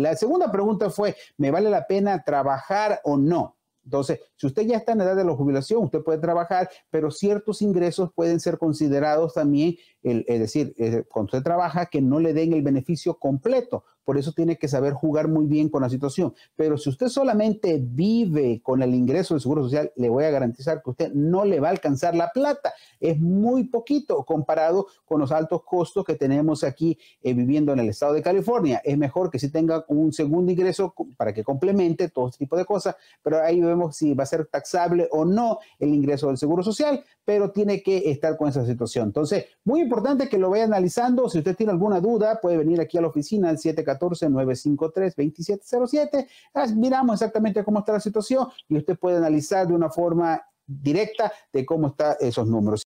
La segunda pregunta fue, ¿me vale la pena trabajar o no? Entonces, si usted ya está en edad de la jubilación, usted puede trabajar, pero ciertos ingresos pueden ser considerados también es decir, eh, cuando usted trabaja, que no le den el beneficio completo. Por eso tiene que saber jugar muy bien con la situación. Pero si usted solamente vive con el ingreso del Seguro Social, le voy a garantizar que usted no le va a alcanzar la plata. Es muy poquito comparado con los altos costos que tenemos aquí eh, viviendo en el estado de California. Es mejor que si tenga un segundo ingreso para que complemente todo este tipo de cosas, pero ahí vemos si va a ser taxable o no el ingreso del Seguro Social, pero tiene que estar con esa situación. Entonces, muy importante que lo vaya analizando. Si usted tiene alguna duda, puede venir aquí a la oficina al 714-953-2707. Miramos exactamente cómo está la situación y usted puede analizar de una forma directa de cómo están esos números.